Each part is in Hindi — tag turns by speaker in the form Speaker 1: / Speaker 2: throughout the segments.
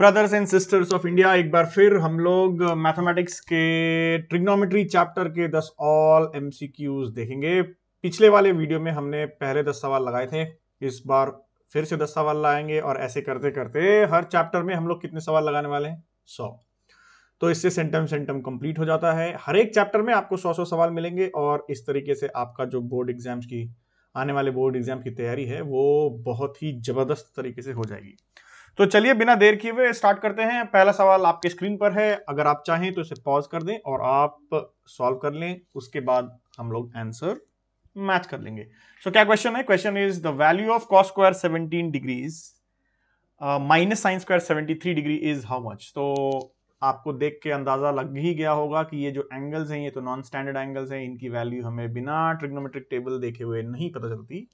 Speaker 1: Brothers and sisters of India एक बार फिर हम लोग मैथमेटिक्स uh, के ट्रिग्नोमेट्री चैप्टर के 10 ऑल एमसीक्यूज देखेंगे पिछले वाले वीडियो में हमने पहले 10 सवाल लगाए थे इस बार फिर से 10 सवाल लाएंगे और ऐसे करते करते हर चैप्टर में हम लोग कितने सवाल लगाने वाले हैं सौ तो इससे सेंटम सेंटम कंप्लीट हो जाता है हर एक चैप्टर में आपको सौ सौ सवाल मिलेंगे और इस तरीके से आपका जो बोर्ड एग्जाम्स की आने वाले बोर्ड एग्जाम की तैयारी है वो बहुत ही जबरदस्त तरीके से हो जाएगी तो चलिए बिना देर किए हुए स्टार्ट करते हैं पहला सवाल आपके स्क्रीन पर है अगर आप चाहें तो इसे पॉज कर दें और आप सॉल्व कर लें उसके बाद हम लोग आंसर मैच कर लेंगे सो so, क्या क्वेश्चन है question is the value of cos square seventeen degrees minus sine square seventy three degree is how much तो आपको देख के अंदाजा लग ही गया होगा कि ये जो एंगल्स हैं ये तो नॉन स्टैंडर्ड एंगल्स हैं इनकी वैल्यू हमें बिना ट्रिग्नोमेट्रिक टेबल देखे हुए नहीं पता चलती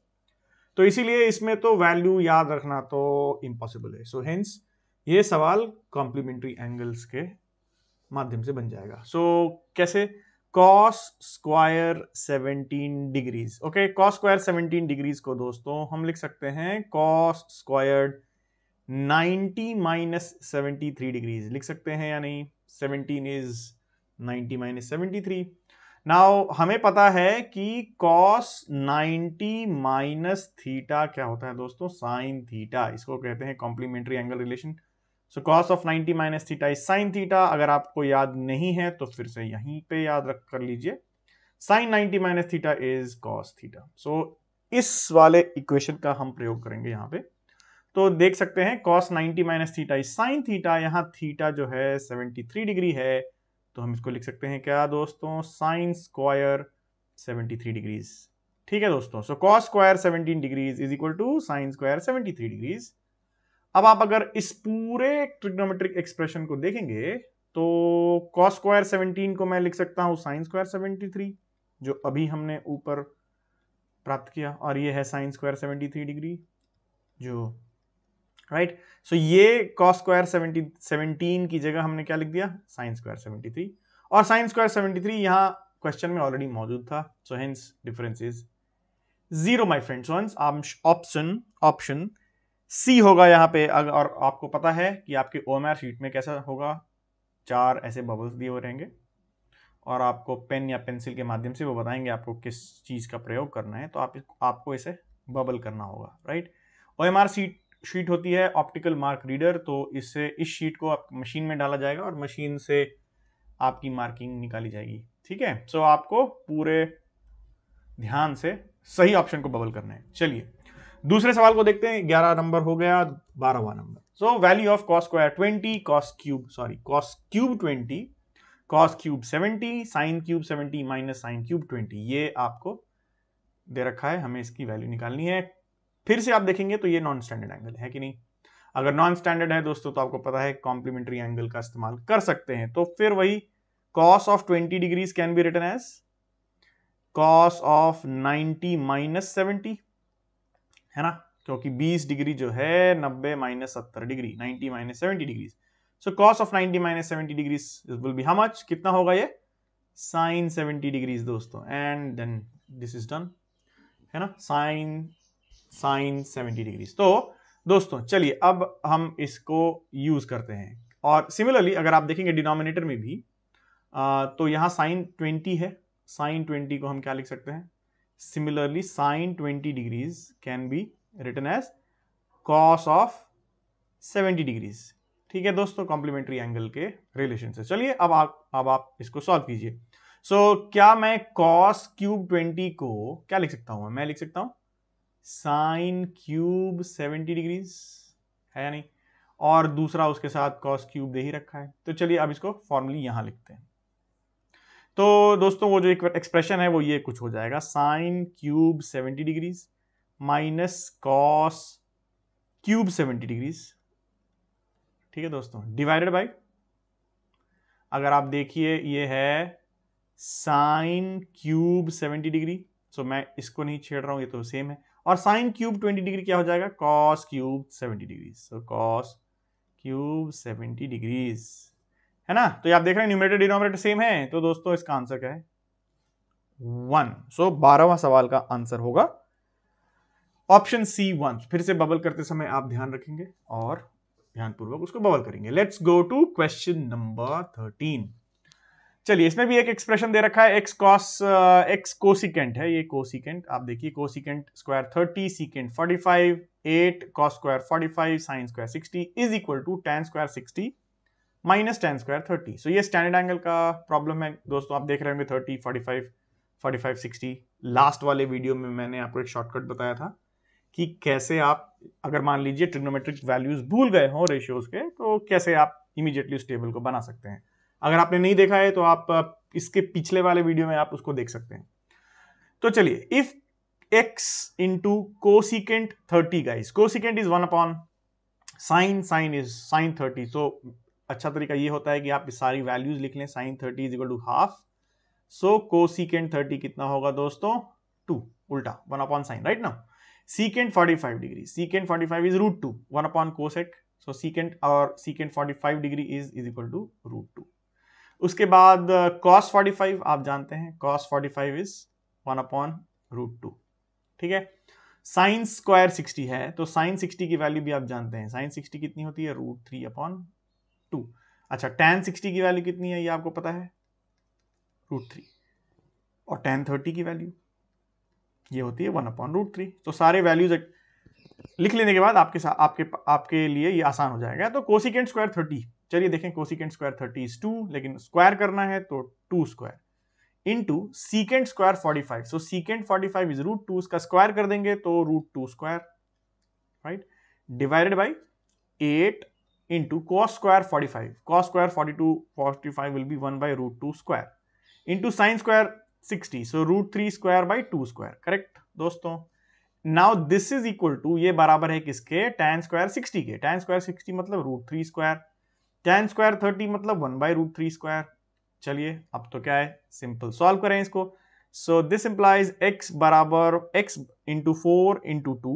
Speaker 1: तो इसीलिए इसमें तो वैल्यू याद रखना तो इम्पॉसिबल है सो so, हेंस ये सवाल कॉम्प्लीमेंट्री एंगल्स के माध्यम से बन जाएगा सो so, कैसे cos square 17 degrees okay cos square 17 degrees को दोस्तों हम लिख सकते हैं cos square 90 minus seventy degrees लिख सकते हैं या नहीं 17 इज 90 माइनस सेवेंटी नाउ हमें पता है कि कॉस 90 माइनस थीटा क्या होता है दोस्तों साइन थीटा इसको कहते हैं complementary angle relation so cos of 90 minus theta is sine theta अगर आपको याद नहीं है तो फिर से यहीं पे याद रख कर लीजिए sine 90 minus theta is cos theta so इस वाले इक्वेशन का हम प्रयोग करेंगे यहाँ पे तो देख सकते हैं cos 90 minus theta is sine theta यहाँ थीटा जो है 73 डिग्री है तो हम इसको लिख सकते हैं क्या दोस्तों साइन स्क्वायर 73 डिग्रीज ठीक है दोस्तों so cos square 17 degrees is equal to sine square 73 degrees अब आप अगर इस पूरे ट्रिग्नोमेट्रिक एक्सप्रेशन को देखेंगे तो कॉस स्क्वायर 17 को मैं लिख सकता हूं साइन स्क्वायर 73 जो अभी हमने ऊपर प्राप्त किया और ये है साइन स्क्वायर 73 डिग्री जो राइट सो ये कॉस स्क्वायर सेवेंटी सेवनटीन की जगह हमने क्या लिख दिया साइन स्क्वायर सेवेंटी थ्री और साइन स्क्वायर सेवेंटी थ्री यहाँ क्वेश्चन में ऑलरेडी मौजूद था so hence difference is zero my friends option option C होगा यहाँ पे अगर और आपको पता है कि आपके ओ शीट में कैसा होगा चार ऐसे बबल्स दिए हुए रहेंगे और आपको पेन या पेंसिल के माध्यम से वो बताएंगे आपको किस चीज़ का प्रयोग करना है तो आप आपको इसे बबल करना होगा राइट ओ शीट शीट होती है ऑप्टिकल मार्क रीडर तो इससे इस शीट को आप मशीन में डाला जाएगा और मशीन से आपकी मार्किंग निकाली जाएगी ठीक है सो आपको पूरे ध्यान से सही ऑप्शन को बबल करना है चलिए दूसरे सवाल को देखते हैं ग्यारह नंबर हो गया बारहवा number so value of cos square twenty cos cube sorry cos cube twenty cos cube seventy sine cube seventy minus sine cube twenty ये आपको दे रखा है हमें इसकी वैल्यू निकालनी है फिर से आप देखेंगे तो ये नॉन स्टैंडर्ड एंगल है कि नहीं अगर नॉन स्टैंडर्ड है दोस्तों तो आपको पता है कॉम्प्लीमेंट्री एंगल का इस्तेमाल कर सकते हैं तो फिर वही cos of twenty degrees can be written as cos of ninety minus seventy है ना क्योंकि 20 डिग्री जो है 90 माइनस सत्तर degree 90 minus seventy degrees so cos of 90 minus seventy degrees will be how much कितना होगा ये साइन 70 डिग्रीज दोस्तों and then this is done है ना साइन साइन सेवेंटी डिग्रीज तो दोस्तों चलिए अब हम इसको यूज करते हैं और सिमिलरली अगर आप देखेंगे डिनोमिनेटर में भी आ, तो यहाँ साइन ट्वेंटी है साइन ट्वेंटी को हम क्या लिख सकते हैं similarly sine twenty degrees can be written as cos of seventy degrees ठीक है दोस्तों कॉम्प्लीमेंट्री एंगल के रिलेशन से चलिए अब आप अब आप इसको सॉल्व कीजिए सो so, क्या मैं कॉस क्यूब ट्वेंटी को क्या लिख सकता हूँ मैं लिख सकता हूँ साइन क्यूब सेवेंटी डिग्रीज है या नहीं और दूसरा उसके साथ कॉस क्यूब दे ही रखा है तो चलिए अब इसको फॉर्मली यहां लिखते हैं तो दोस्तों वो जो एक एक्सप्रेशन है वो ये कुछ हो जाएगा sine cube seventy degrees minus cos cube seventy degrees ठीक है दोस्तों डिवाइडेड बाई अगर आप देखिए ये है sine cube seventy degree so मैं इसको नहीं छेड़ रहा हूं ये तो सेम है और साइन क्यूब ट्वेंटी डिग्री क्या हो जाएगा cos cube seventy degree so cos cube seventy degrees है ना तो आप देख रहे हैं न्यूमरेटर डिनोमिनेटर सेम है तो दोस्तों इसका आंसर क्या है वन सो बारहवा सवाल का आंसर होगा ऑप्शन सी वन फिर से बबल करते समय आप ध्यान रखेंगे और ध्यानपूर्वक उसको बबल करेंगे let's go to question number thirteen चलिए इसमें भी एक एक्सप्रेशन दे रखा है एक्स कॉस एक्स कोसिकेंट है ये कोसिकेंट आप देखिए cosecant square thirty secant forty five eight cos square forty five sine square sixty is equal to tan square sixty minus tan square thirty so ये स्टैंडर्ड एंगल का प्रॉब्लम है दोस्तों आप देख रहे होंगे thirty forty five forty five sixty last वाले वीडियो में मैंने आपको एक शॉर्टकट बताया था कि कैसे आप अगर मान लीजिए ट्रिग्नोमेट्रिक वैल्यूज भूल गए हों रेशियोज के तो कैसे आप इमीडिएटली उस टेबल को बना सकते हैं अगर आपने नहीं देखा है तो आप इसके पिछले वाले वीडियो में आप उसको देख सकते हैं तो चलिए if x into cosecant thirty guys cosecant is one upon sine sine is sine thirty so अच्छा तरीका ये होता है कि आप सारी वैल्यूज लिख लें sine thirty is equal to half so cosecant thirty कितना होगा दोस्तों टू उल्टा वन अपॉन साइन राइट ना secant five degree secant five is root two one upon cosec so secant और secant five degree is is equal to root two उसके बाद कॉस फोर्टी फाइव आप जानते हैं cos forty five is one upon root two ठीक है साइन स्क्वायर सिक्सटी है तो साइन सिक्सटी की वैल्यू भी आप जानते हैं साइन सिक्सटी कितनी होती है रूट थ्री अपॉन टू अच्छा टेन सिक्सटी की वैल्यू कितनी है ये आपको पता है रूट थ्री और टेन थर्टी की वैल्यू ये होती है वन अपॉन रूट थ्री तो सारे वैल्यूज लिख लेने के बाद आपके साथ आपके आपके लिए ये आसान हो जाएगा तो कोसिकेंट स्क्वायर थर्टी चलिए देखें कोसिकेंट स्क्वायर थर्टी टू लेकिन स्क्वायर करना है तो two square into secant square forty five so secant forty five is root two उसका स्क्वायर कर देंगे तो root two square right divided by eight into cos square forty five cos square forty two forty five will be one by root two square into sine square sixty so root three square by to square correct दोस्तों now this is equal to ये बराबर है किसके टेन स्क्वायर सिक्सटी के टेन स्क्वायर सिक्सटी मतलब root three square tan square thirty मतलब one by root three square चलिए अब तो क्या है सिंपल सॉल्व करें इसको सो दिस इंप्लाइज एक्स बराबर x into four into two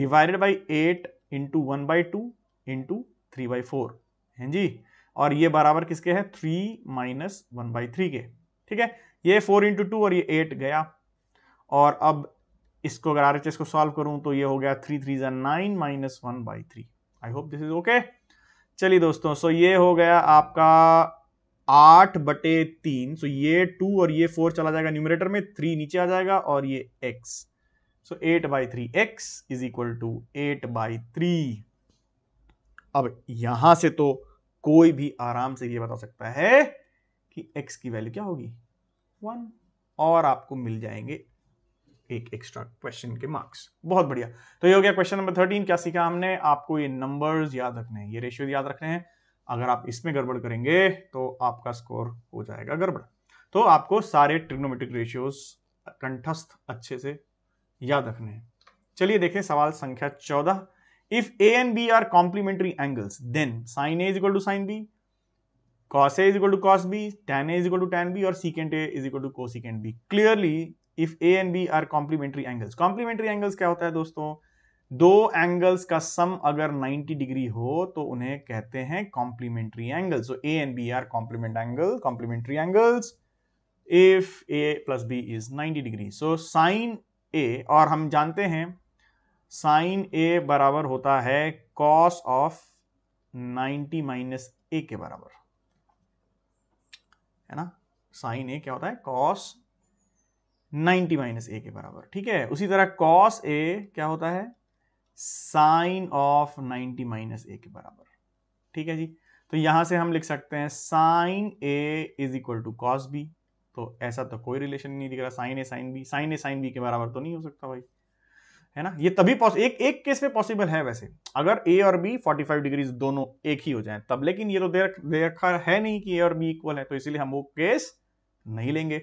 Speaker 1: divided by eight into one by two into three by four है जी और ये बराबर किसके है three minus one by three के ठीक है ये फोर इंटू टू और ये एट गया और अब इसको अगर आर एच एस को सॉल्व करूं तो ये हो गया थ्री थ्री जन nine minus one by three I hope this is okay चलिए दोस्तों सो ये हो गया आपका आठ बटे तीन सो ये टू और ये फोर चला जाएगा न्यूमरेटर में थ्री नीचे आ जाएगा और ये x so eight by three x is equal to eight by three अब यहां से तो कोई भी आराम से ये बता सकता है कि x की वैल्यू क्या होगी वन और आपको मिल जाएंगे एक एक्स्ट्रा क्वेश्चन के मार्क्स बहुत बढ़िया तो ये हो गया क्वेश्चन नंबर थर्टीन क्या सीखा हमने आपको ये नंबर्स याद रखने हैं ये रेशियो याद रखने हैं अगर आप इसमें गड़बड़ करेंगे तो आपका स्कोर हो जाएगा गड़बड़ तो आपको सारे ट्रिग्नोमेट्रिक रेशियोज कंठस्थ अच्छे से याद रखने हैं चलिए देखें सवाल संख्या चौदह if A and B are complementary angles then sine A is equal to sine B cos A is equal to cos b tan a is equal to tan b or secant a is equal to cosecant b clearly if A and B are complementary angles complementary angles क्या होता है दोस्तों दो एंगल्स का सम अगर 90 डिग्री हो तो उन्हें कहते हैं complementary angle so A and B are complement angle complementary angles if A plus B is 90 degree so sine A और हम जानते हैं साइन ए बराबर होता है कॉस ऑफ 90 माइनस ए के बराबर है ना साइन ए क्या होता है कॉस 90 माइनस ए के बराबर ठीक है उसी तरह कॉस ए क्या होता है साइन ऑफ 90 माइनस ए के बराबर ठीक है जी तो यहां से हम लिख सकते हैं sine A is equal to cos B तो ऐसा तो कोई रिलेशन नहीं दिख रहा sine A sine B sine A sine B के बराबर तो नहीं हो सकता भाई है ना ये तभी एक एक केस में पॉसिबल है वैसे अगर ए और बी 45 डिग्रीज दोनों एक ही हो जाएं तब लेकिन ये तो दे रखा है नहीं कि ए और बी इक्वल है तो इसीलिए हम वो केस नहीं लेंगे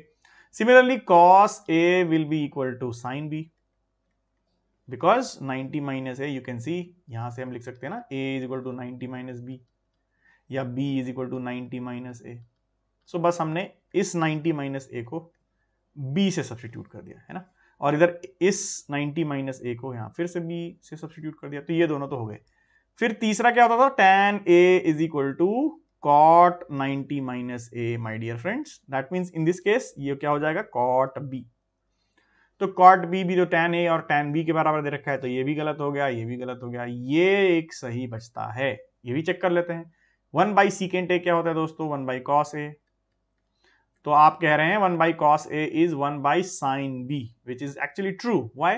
Speaker 1: similarly cos A will be equal to sine B because 90 minus A you can see यहां से हम लिख सकते हैं ना A is equal to 90 minus B या B is equal to 90 minus A so बस हमने इस 90 माइनस ए को बी से सब्सटीट्यूट कर दिया है ना और इधर इस 90 माइनस ए को यहां फिर से बी से सब्सटीट्यूट कर दिया तो ये दोनों तो हो गए फिर तीसरा क्या होता था tan A is equal to cot 90 minus a my dear friends that means in this case ये क्या हो जाएगा cot b तो cot b भी तो tan a और tan b के बराबर दे रखा है तो ये भी गलत हो गया ये भी गलत हो गया ये एक सही बचता है ये भी चेक कर लेते हैं वन बाई सीकेंट ए क्या होता है दोस्तों वन बाई कॉस ए तो आप कह रहे हैं one by cos A is one by sine B which is actually true why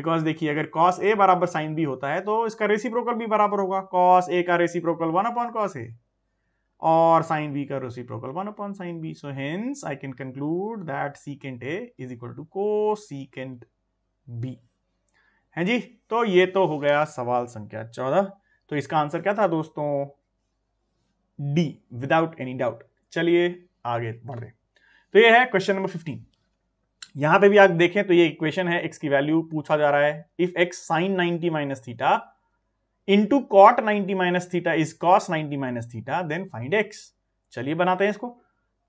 Speaker 1: because देखिए अगर कॉस ए बराबर साइन बी होता है तो इसका रेसिप्रोकल भी बराबर होगा कॉस ए का reciprocal one upon cos A or sine b ka reciprocal 1 upon sine b. So, hence I can conclude that secant A is equal to cosecant B. है जी तो ये तो हो गया सवाल संख्या चौदह तो इसका आंसर क्या था दोस्तों डी विदाउट एनी डाउट चलिए आगे बढ़ रहे तो ये है क्वेश्चन नंबर फिफ्टीन यहां पे भी आप देखें तो ये इक्वेशन है एक्स की वैल्यू पूछा जा रहा है if x sine ninety minus theta into cot ninety minus theta is cos ninety minus theta then find x चलिए बनाते हैं इसको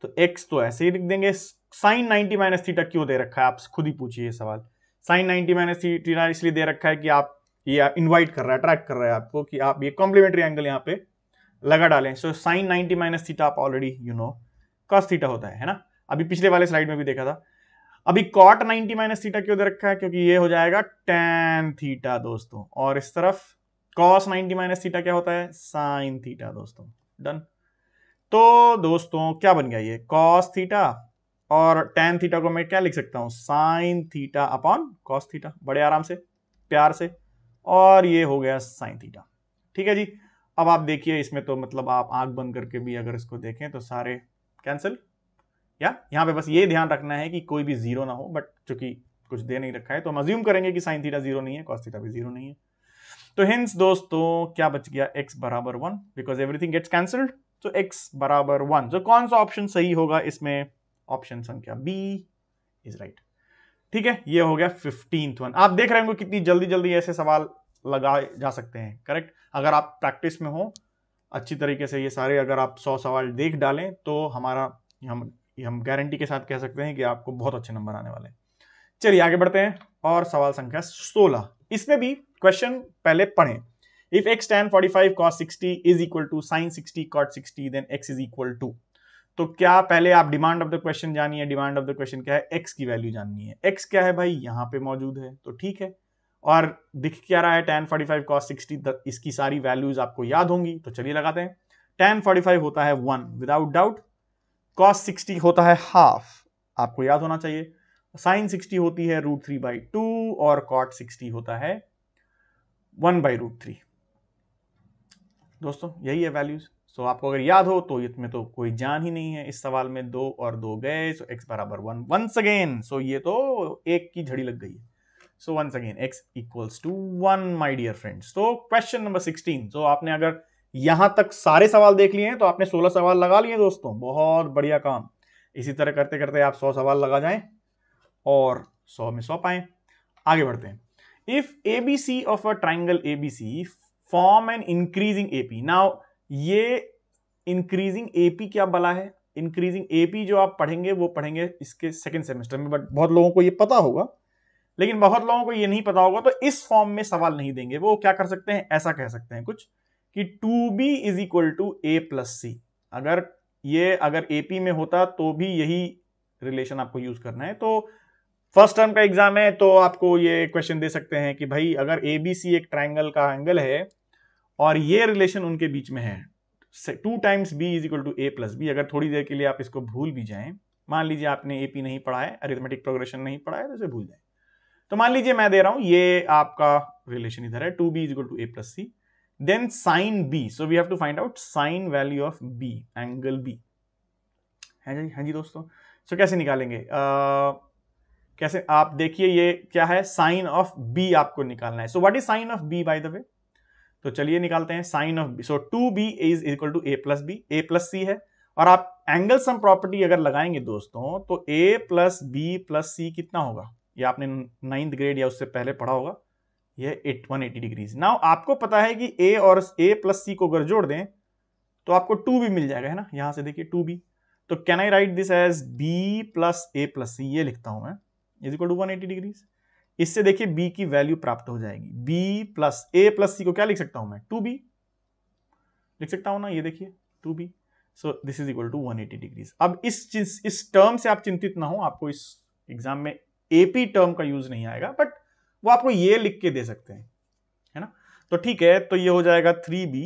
Speaker 1: तो एक्स तो ऐसे ही लिख देंगे साइन नाइनटी माइनस थीटा क्यों दे रखा है आप खुद ही पूछिए सवाल साइन नाइनटी माइनस थीटा इसलिए दे रखा है कि आप ये इन्वाइट कर रहा है अट्रैक्ट कर रहा है आपको कि आप ये कॉम्प्लीमेंट्री एंगल यहाँ पे लगा डालें so sine ninety minus theta आप already you know cos theta होता है है ना अभी पिछले वाले स्लाइड में भी देखा था अभी कॉट 90 माइनस थीटा क्यों दे रखा है क्योंकि ये हो जाएगा टेन थीटा दोस्तों और इस तरफ कॉस नाइनटी माइनस थीटा क्या होता है साइन थीटा दोस्तों डन तो दोस्तों क्या बन गया ये कॉस थीटा और टेन थीटा को मैं क्या लिख सकता हूं sine theta upon cos theta बड़े आराम से प्यार से और ये हो गया साइन थीटा ठीक है जी अब आप देखिए इसमें तो मतलब आप आंख बंद करके भी अगर इसको देखें तो सारे कैंसिल या यहाँ पे बस ये ध्यान रखना है कि कोई भी जीरो ना हो बट चूंकि कुछ दे नहीं रखा है तो हम अज्यूम करेंगे कि साइन थीटा जीरो नहीं है कॉस थीटा भी जीरो नहीं है तो हिंस दोस्तों क्या बच गया x बराबर one because everything gets cancelled तो x बराबर वन तो कौन सा ऑप्शन सही होगा इसमें ऑप्शन संख्या b इज राइट ठीक है ये हो गया फिफ्टींथ वन आप देख रहे होंगे कितनी जल्दी जल्दी ऐसे सवाल लगाए जा सकते हैं करेक्ट अगर आप प्रैक्टिस में हो अच्छी तरीके से ये सारे अगर आप सौ सवाल देख डालें तो हमारा हम हम गारंटी के साथ कह सकते हैं कि आपको बहुत अच्छे नंबर आने वाले हैं चलिए आगे बढ़ते हैं और सवाल संख्या सोलह इसमें भी क्वेश्चन पहले पढ़े if x tan forty five cos sixty is equal to sine sixty cot sixty then x is equal to तो क्या पहले आप डिमांड ऑफ द क्वेश्चन जानिए डिमांड ऑफ द क्वेश्चन क्या है एक्स की वैल्यू जाननी है एक्स क्या है भाई यहाँ पे मौजूद है तो ठीक है और दिख क्या रहा है tan forty five cos sixty इसकी सारी वैल्यूज आपको याद होंगी तो चलिए लगाते हैं टेन फोर्टी फाइव होता है one without doubt cos sixty होता है हाफ आपको याद होना चाहिए साइन सिक्सटी होती है रूट थ्री बाई टू और कॉट सिक्सटी होता है वन बाई रूट थ्री दोस्तों यही है वैल्यूज सो आपको अगर याद हो तो इसमें तो कोई जान ही नहीं है इस सवाल में दो और दो गए सो एक्स बराबर वन वंस अगेन सो ये तो एक की झड़ी लग गई है so once again x equals to one my dear friends तो क्वेश्चन नंबर सिक्सटीन सो आपने अगर यहां तक सारे सवाल देख लिए हैं तो आपने सोलह सवाल लगा लिए दोस्तों बहुत बढ़िया काम इसी तरह करते करते आप सौ सवाल लगा जाए और सौ में सौ पाए आगे बढ़ते हैं if ABC of a triangle ABC form an increasing AP. Now ये increasing AP क्या बला है इंक्रीजिंग एपी जो आप पढ़ेंगे वो पढ़ेंगे इसके सेकेंड सेमेस्टर में बट बहुत लोगों को ये पता होगा लेकिन बहुत लोगों को ये नहीं पता होगा तो इस फॉर्म में सवाल नहीं देंगे वो क्या कर सकते हैं ऐसा कह सकते हैं कुछ कि two B is equal to A plus C अगर ये अगर ए पी में होता तो भी यही रिलेशन आपको यूज करना है तो फर्स्ट टर्म का एग्जाम है तो आपको ये क्वेश्चन दे सकते हैं कि भाई अगर ए बी सी एक ट्राइंगल का एंगल है और ये रिलेशन उनके बीच में है two times B is equal to A plus B अगर थोड़ी देर के लिए आप इसको भूल भी जाएं मान लीजिए आपने ए पी नहीं पढ़ा है अरिथमेटिक प्रोग्रेशन नहीं पढ़ा है तो इसे भूल जाए तो मान लीजिए मैं दे रहा हूं ये आपका रिलेशन इधर है two B is equal to A plus C then sine B so we have to find out sine value of B angle B है जी हाँ जी दोस्तों सो so, कैसे निकालेंगे uh, कैसे आप देखिए ये क्या है साइन ऑफ बी आपको निकालना है so what is sine of B by the way तो चलिए निकालते हैं sine of B so two B is equal to A plus B A plus C है और आप एंगल सम प्रॉपर्टी अगर लगाएंगे दोस्तों तो A plus B plus C कितना होगा ये आपने नाइन्थ ग्रेड या उससे पहले पढ़ा होगा यह at one eighty degrees now आपको पता है कि ए और ए प्लस सी को अगर जोड़ दें तो आपको टू बी मिल जाएगा है ना यहां से देखिए टू बी तो can I write this as B plus A plus C ये लिखता हूं मैं is equal to one degrees इससे देखिए बी की वैल्यू प्राप्त हो जाएगी B plus A plus C को क्या लिख सकता हूं मैं टू बी लिख सकता हूं ना ये देखिए two B so this is equal to one degrees अब इस इस टर्म से आप चिंतित ना हो आपको इस एग्जाम में एपी टर्म का यूज नहीं आएगा बट वो आपको ये लिख के दे सकते हैं है ना तो ठीक है तो ये हो जाएगा three B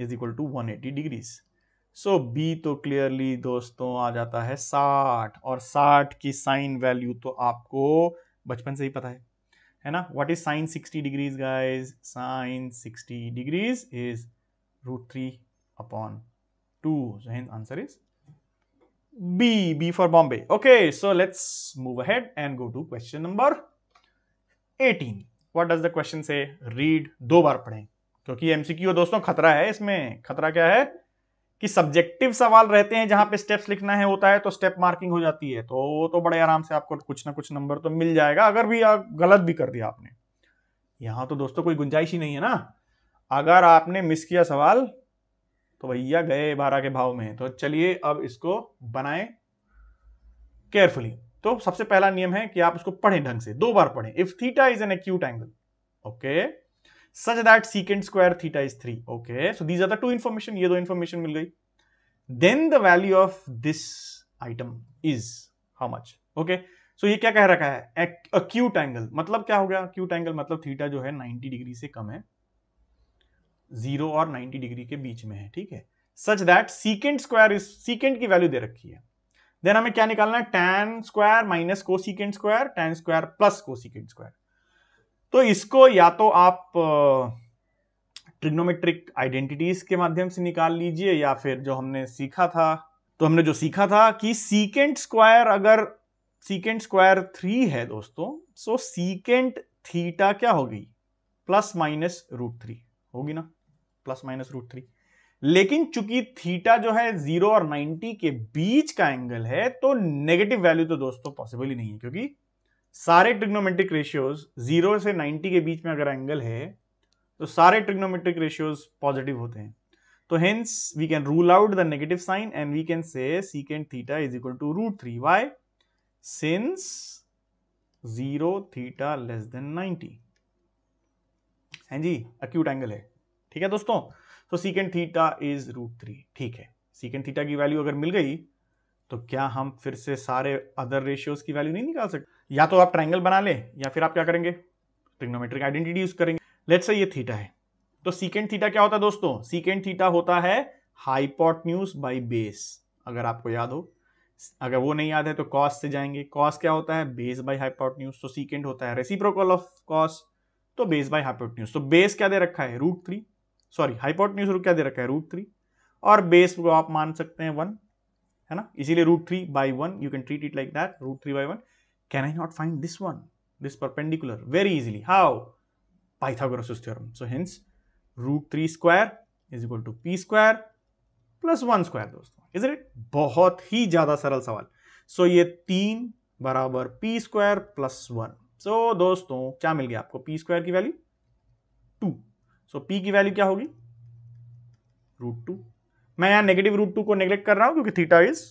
Speaker 1: is equal to one eighty degrees so so, B तो क्लियरली दोस्तों आ जाता है साठ और साठ की साइन वैल्यू तो आपको बचपन से ही पता है है ना what is sine sixty degrees guys sine sixty degrees is root three upon two hence answer is B B for Bombay okay so let's move ahead and go to question number 18. What does the question say read दो बार पढ़ें क्योंकि एमसीक्यू दोस्तों खतरा है इसमें खतरा क्या है कि सब्जेक्टिव सवाल रहते हैं जहां पे स्टेप्स लिखना है होता है तो स्टेप मार्किंग हो जाती है तो वो तो बड़े आराम से आपको कुछ ना कुछ नंबर तो मिल जाएगा अगर भी आप गलत भी कर दिया आपने यहां तो दोस्तों कोई गुंजाइश ही नहीं है ना अगर आपने मिस किया सवाल तो भैया गए बारह के भाव में तो चलिए अब इसको बनाए केयरफुली तो सबसे पहला नियम है कि आप उसको पढ़ें ढंग से दो बार पढ़ें if theta is an acute angle okay such that secant square theta is 3 okay so these are the two information ye do information mil gayi then the value of this item is how much okay so ये क्या कह रखा है acute angle मतलब क्या हो गया acute angle मतलब थीटा जो है 90 डिग्री से कम है जीरो और 90 डिग्री के बीच में है ठीक है such that secant square is secant की वैल्यू दे रखी है देन हमें क्या निकालना है tan square minus cosecant square tan square plus cosecant square तो इसको या तो आप ट्रिग्नोमेट्रिक आइडेंटिटीज के माध्यम से निकाल लीजिए या फिर जो हमने सीखा था तो हमने जो सीखा था कि सीकेंट स्क्वायर अगर सीकेंट स्क्वायर थ्री है दोस्तों सो सीकेंट थीटा क्या होगी प्लस माइनस रूट थ्री होगी ना प्लस माइनस रूट थ्री लेकिन चूंकि थीटा जो है जीरो और नाइनटी के बीच का एंगल है तो नेगेटिव वैल्यू तो दोस्तों पॉसिबल ही नहीं है क्योंकि सारे ट्रिग्नोमेट्रिक रेशियोज जीरो से नाइन्टी के बीच में अगर एंगल है तो सारे ट्रिग्नोमेट्रिक रेशियोज पॉजिटिव होते हैं तो hence we can rule out the negative sign and we can say secant theta is equal to root three why since zero theta less than ninety हैं जी अक्यूट एंगल है ठीक है दोस्तों तो secant theta is root three ठीक है सीकेंड थीटा की वैल्यू अगर मिल गई तो क्या हम फिर से सारे अदर रेशियोज की वैल्यू नहीं निकाल सकते या तो आप ट्राइंगल बना लें या फिर आप क्या करेंगे ट्रिग्नोमेट्रिक आइडेंटिटी यूज करेंगे लेट्स से ये थीटा है तो सीकेंड थीटा क्या होता है दोस्तों सीकेंड थीटा होता है हाईपॉट न्यूज बाई बेस अगर आपको याद हो अगर वो नहीं याद है तो कॉस से जाएंगे कॉस क्या होता है बेस बाई हाईपॉट न्यूज तो सीकेंड होता है रेसिप्रोकल ऑफ कॉस तो बेस बाई हाइपोटन्यूज तो बेस क्या दे रखा है root three sorry hypotenuse क्या दे रखा है रूट थ्री और बेस को आप मान सकते हैं वन है ना इसीलिए root three by one you can treat it like that root three by one Can I not find this one, this perpendicular, very easily? How? Pythagoras' theorem. So hence, root 3 square is equal to P square plus one square दोस्तों इज इट बहुत ही ज्यादा सरल सवाल सो so, ये तीन बराबर P square plus one so दोस्तों क्या मिल गया आपको पी स्क्वायर की वैल्यू टू सो पी की वैल्यू क्या होगी रूट टू मैं यहां नेगेटिव रूट टू को नेग्लेक्ट कर रहा हूं क्योंकि थीटा इज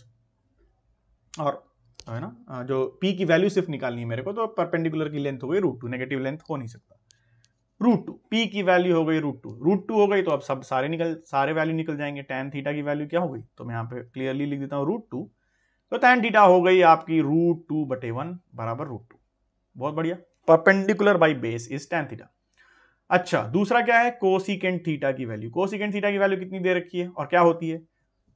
Speaker 1: और है ना जो पी की वैल्यू सिर्फ निकालनी है मेरे को तो परपेंडिकुलर की लेंथ हो गई रूट टू नेगेटिव लेंथ हो नहीं सकता रूट टू पी की वैल्यू हो गई रूट टू रूट टू हो गई तो अब सब सारे निकल सारे वैल्यू निकल जाएंगे टेन थीटा की वैल्यू क्या हो गई तो मैं यहाँ पे क्लियरली लिख देता हूँ रूट टू तो टैन थीटा हो गई आपकी रूट टू बटे वन बराबर रूट टू बहुत बढ़िया perpendicular by base is tan theta अच्छा दूसरा क्या है कोसिकेंट थीटा की वैल्यू कोसिकेंट थीटा की वैल्यू कितनी दे रखी है और क्या होती है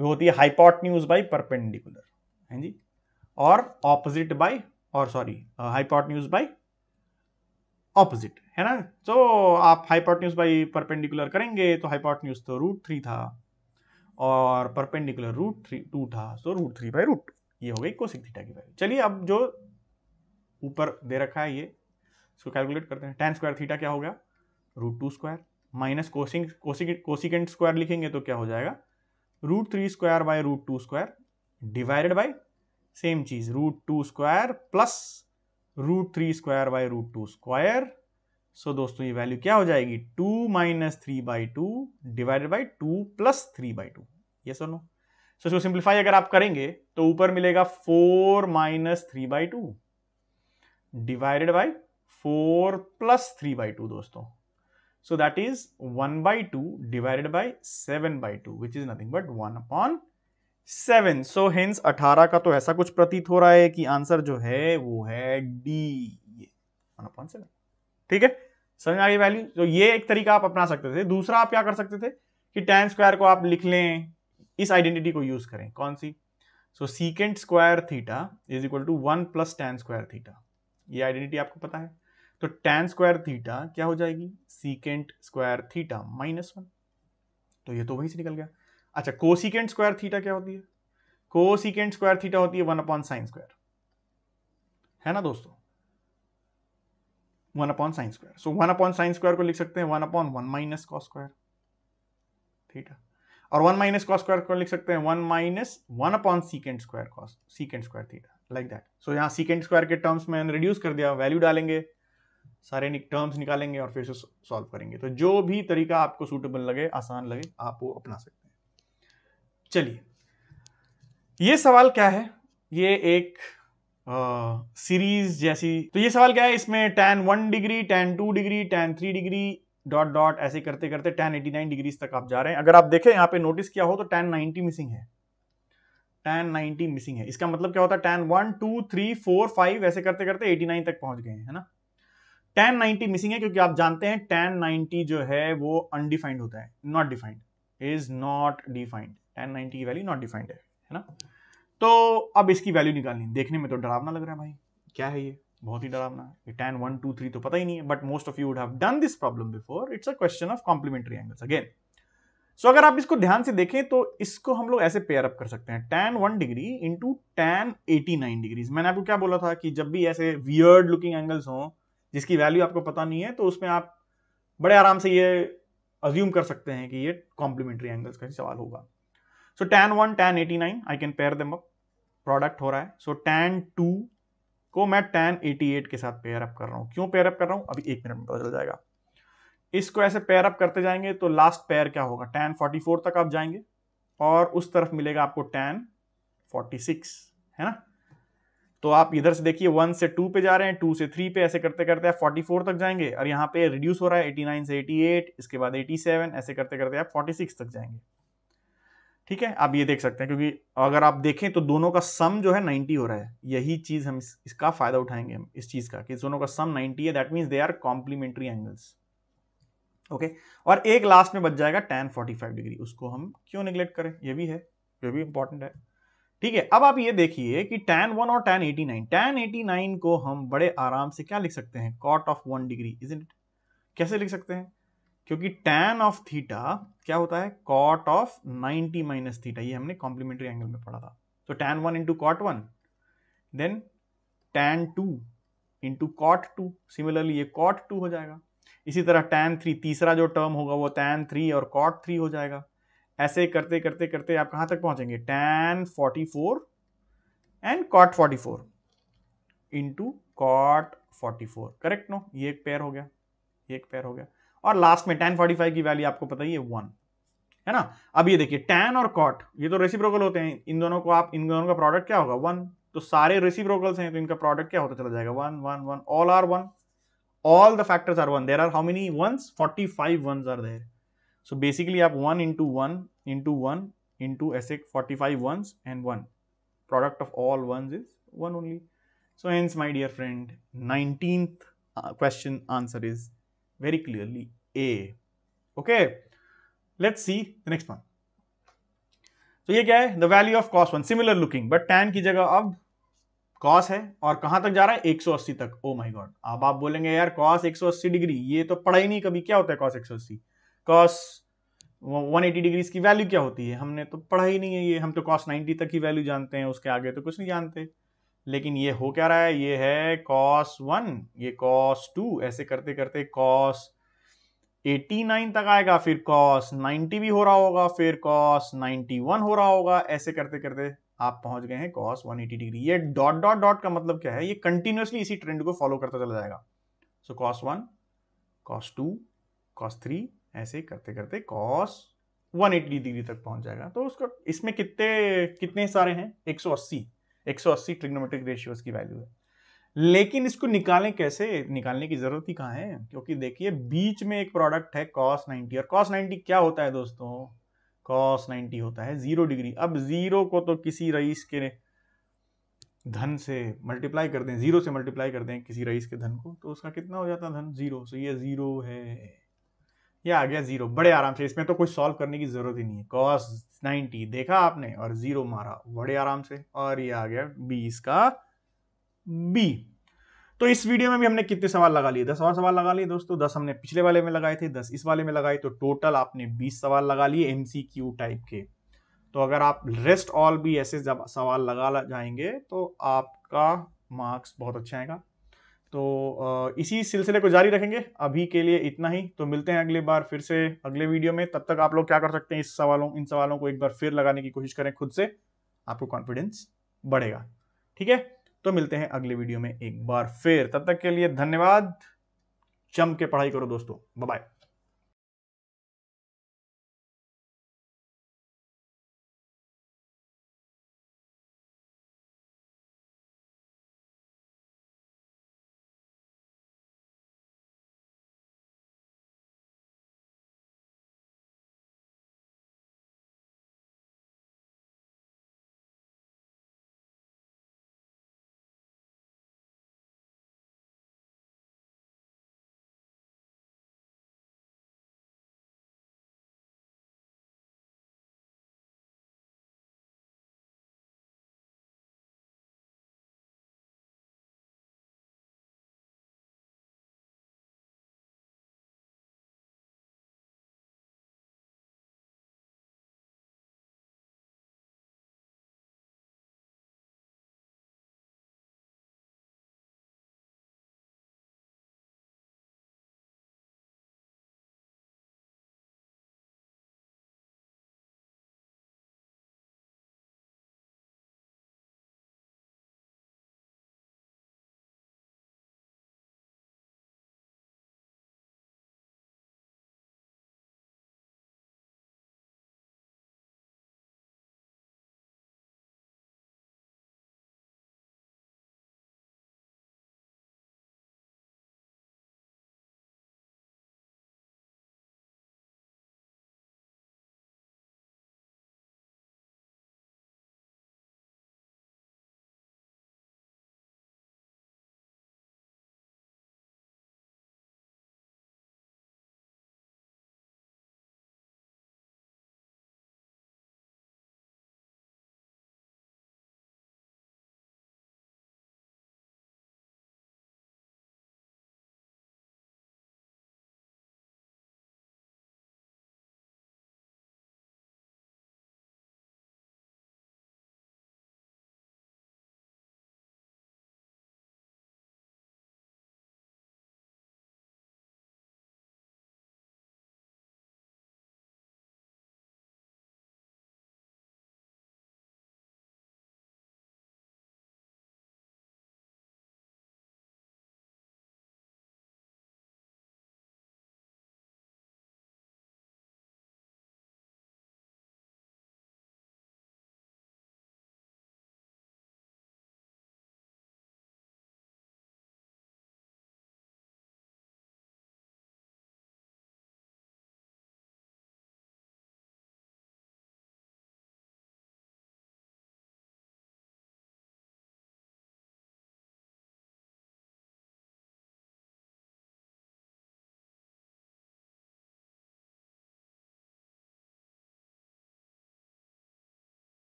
Speaker 1: वो होती है हाइपोटन्यूज बाई परपेंडिकुलर है जी और ऑपोजिट बाय और सॉरी न्यूज बाय ऑपोजिट है ना तो so, आप न्यूज बाई परपेंडिकुलर करेंगे तो न्यूज तो रूट थ्री था और परपेंडिकुलर रूट थ्री टू था so root three by root ये हो गई कोसिक थीटा की वैल्यू चलिए अब जो ऊपर दे रखा है ये इसको कैलकुलेट करते हैं टेन स्क्वायर थीटा क्या हो गया root two square minus cosine cosecant square लिखेंगे तो क्या हो जाएगा root three square by root two square divided by same चीज root two square plus root three square by root two square so दोस्तों ये वैल्यू क्या हो जाएगी two minus three by two divided by two plus three by two ये सुनो सो इसको सिंप्लीफाई अगर आप करेंगे तो ऊपर मिलेगा four minus three by two divided by four plus three by two दोस्तों so that is one by two divided by seven by two which is nothing but one upon seven so hence अठारह का तो ऐसा कुछ प्रतीत हो रहा है कि आंसर जो है वो है डी ठीक है समझ आ गई वैल्यू तो ये एक तरीका आप अपना सकते थे दूसरा आप क्या कर सकते थे कि टेन स्क्वायर को आप लिख लें इस आइडेंटिटी को यूज करें कौन सी so secant square theta is equal to one plus tan square theta ये आइडेंटिटी आपको पता है तो टेन स्क्वायर थीटा क्या हो जाएगी secant square theta minus one तो ये तो वही से निकल गया अच्छा कोसिकेंट स्क्वायर थीटा क्या होती है कोसिकेंट स्क्वायर थीटा होती है वन अपॉन साइन स्क्वायर है ना दोस्तों one upon sine square so one upon sine square को लिख सकते हैं one upon one minus cos square theta और वन माइनस कॉस स्क्वायर को लिख सकते हैं one minus one upon secant square cosecant square theta like that so यहाँ सीकेंट स्क्वायर के टर्म्स में रिड्यूस कर दिया वैल्यू डालेंगे सारे टर्म्स निकालेंगे और फिर से सॉल्व करेंगे तो जो भी तरीका आपको सूटेबल लगे आसान लगे आप वो अपना सकते चलिए ये सवाल क्या है ये एक सीरीज जैसी तो ये सवाल क्या है इसमें tan one degree tan two degree tan three degree dot dot ऐसे करते करते टेन एटी नाइन डिग्रीज तक आप जा रहे हैं अगर आप देखें यहाँ पे नोटिस किया हो तो टेन नाइनटी मिसिंग है टेन नाइनटी मिसिंग है इसका मतलब क्या होता है tan one two three four five ऐसे करते करते एटी नाइन तक पहुंच गए हैं ना टेन नाइनटी मिसिंग है क्योंकि आप जानते हैं टेन नाइनटी जो है वो अनडिफाइंड होता है not defined is not defined tan ninety की वैल्यू नॉट डिफाइंड है है ना तो अब इसकी वैल्यू निकालनी देखने में तो डरावना लग रहा है भाई क्या है ये बहुत ही डरावना है टेन वन टू थ्री तो पता ही नहीं है but most of you would have done this problem before it's a question of complementary angles again so अगर आप इसको ध्यान से देखें तो इसको हम लोग ऐसे पेयर अप कर सकते हैं tan one degree into tan eighty nine degrees मैंने आपको क्या बोला था कि जब भी ऐसे वियर्ड लुकिंग एंगल्स हों जिसकी वैल्यू आपको पता नहीं है तो उसमें आप बड़े आराम से ये अज्यूम कर सकते हैं कि ये कॉम्प्लीमेंट्री एंगल्स का ही सवाल होगा so tan one tan eighty nine I can pair them product हो रहा है सो टैन टू को मैं टैन एटी एट के साथ पेयर अप कर रहा हूँ क्यों पेयर अप कर रहा हूँ अभी एक मिनट में पता चल जाएगा इसको ऐसे पेयर अप करते जाएंगे तो लास्ट पेयर क्या होगा टैन फोर्टी फोर तक आप जाएंगे और उस तरफ मिलेगा आपको टैन फोर्टी सिक्स है ना तो आप इधर से देखिए वन से टू पे जा रहे हैं टू से थ्री पे ऐसे करते करते आप फोर्टी फोर तक जाएंगे और यहाँ पे रिड्यूस हो रहा है एटी नाइन से एटी एट इसके बाद एटी सेवन ऐसे करते करते आप फोर्टी सिक्स तक जाएंगे ठीक है आप ये देख सकते हैं क्योंकि अगर आप देखें तो दोनों का सम जो है 90 हो रहा है यही चीज़ हम इसका फ़ायदा उठाएंगे हम इस चीज़ का कि दोनों का सम 90 है that means they are complementary angles okay और एक लास्ट में बच जाएगा टेन फोर्टी फाइव डिग्री उसको हम क्यों निगलेक्ट करें यह भी है यह भी इंपॉर्टेंट है ठीक है अब आप ये देखिए कि tan वन और tan 89 tan 89 को हम बड़े आराम से क्या लिख सकते हैं cot of one degree is कैसे लिख सकते हैं क्योंकि tan ऑफ थीटा क्या होता है कॉट ऑफ 90 माइनस थीटा ये हमने कॉम्प्लीमेंट्री एंगल में पढ़ा था तो tan one into cot one then tan two into cot two similarly ये कॉट टू हो जाएगा इसी तरह tan थ्री तीसरा जो टर्म होगा वो tan थ्री और कॉट थ्री हो जाएगा ऐसे करते करते करते आप कहाँ तक पहुँचेंगे tan forty four and cot forty four into cot forty four correct no ये एक पेयर हो गया ये एक पेयर हो गया और लास्ट में टेन फोर्टी फाइव की वैल्यू आपको पता ही है वन है ना अब ये देखिए टेन और कॉट ये तो रेसिप्रोकल होते हैं इन दोनों को आप इन दोनों का प्रोडक्ट क्या होगा वन तो सारे रेसिप्रोकल्स हैं तो इनका प्रोडक्ट क्या होता चला जाएगा one one one all are one all the factors are one there are how many ones forty five one are there so basically आप one into one into one into ऐसे forty five ones and one product of all one is one only so hence my dear friend nineteen question answer is very clearly A. Okay, let's see the next one. तो ये क्या है the value of cos one similar looking but tan की जगह अब कॉस है और कहां तक जा रहा है 180 तक ओ माई गॉड अब आप बोलेंगे यार कॉस 180 डिग्री ये तो पढ़ा ही नहीं कभी क्या होता है कॉस 180 कॉस 180 डिग्री की वैल्यू क्या होती है हमने तो पढ़ा ही नहीं है ये हम तो कॉस 90 तक की वैल्यू जानते हैं उसके आगे तो कुछ नहीं जानते लेकिन ये हो क्या रहा है ये है कॉस वन ये कॉस टू ऐसे करते करते कॉस एटी नाइन तक आएगा फिर कॉस नाइन्टी भी हो रहा होगा फिर कॉस नाइन्टी वन हो रहा होगा ऐसे करते करते आप पहुंच गए हैं कॉस वन एटी डिग्री ये डॉट डॉट डॉट का मतलब क्या है ये कंटिन्यूसली इसी ट्रेंड को फॉलो करता चला जाएगा so cos one cos two cos three ऐसे करते करते कॉस वन एटी डिग्री तक पहुंच जाएगा तो उसका इसमें कितने कितने सारे हैं एक सौ अस्सी 180 ट्रिग्नोमेट्रिक रेशियोज की वैल्यू है लेकिन इसको निकालें कैसे निकालने की जरूरत ही कहाँ है क्योंकि देखिए बीच में एक प्रोडक्ट है कॉस 90 और कॉस 90 क्या होता है दोस्तों कॉस 90 होता है जीरो डिग्री अब जीरो को तो किसी रईस के धन से मल्टीप्लाई कर दें जीरो से मल्टीप्लाई कर दें किसी रईस के धन को तो उसका कितना हो जाता है धन जीरो सो ये जीरो है ये आ गया जीरो बड़े आराम से इसमें तो कोई सॉल्व करने की जरूरत ही नहीं है कॉस नाइनटी देखा आपने और जीरो मारा बड़े आराम से और ये आ गया बी इसका बी तो इस वीडियो में भी हमने कितने सवाल लगा लिए दस और सवाल लगा लिए दोस्तों दस हमने पिछले वाले में लगाए थे दस इस वाले में लगाए तो टोटल आपने बीस सवाल लगा लिए एमसीक्यू टाइप के तो अगर आप रेस्ट ऑल भी ऐसे सवाल लगा जाएंगे तो आपका मार्क्स बहुत अच्छा आएगा तो इसी सिलसिले को जारी रखेंगे अभी के लिए इतना ही तो मिलते हैं अगले बार फिर से अगले वीडियो में तब तक आप लोग क्या कर सकते हैं इस सवालों इन सवालों को एक बार फिर लगाने की कोशिश करें खुद से आपको कॉन्फिडेंस बढ़ेगा ठीक है तो मिलते हैं अगले वीडियो में एक बार फिर तब तक के लिए धन्यवाद चम के पढ़ाई करो दोस्तों बाय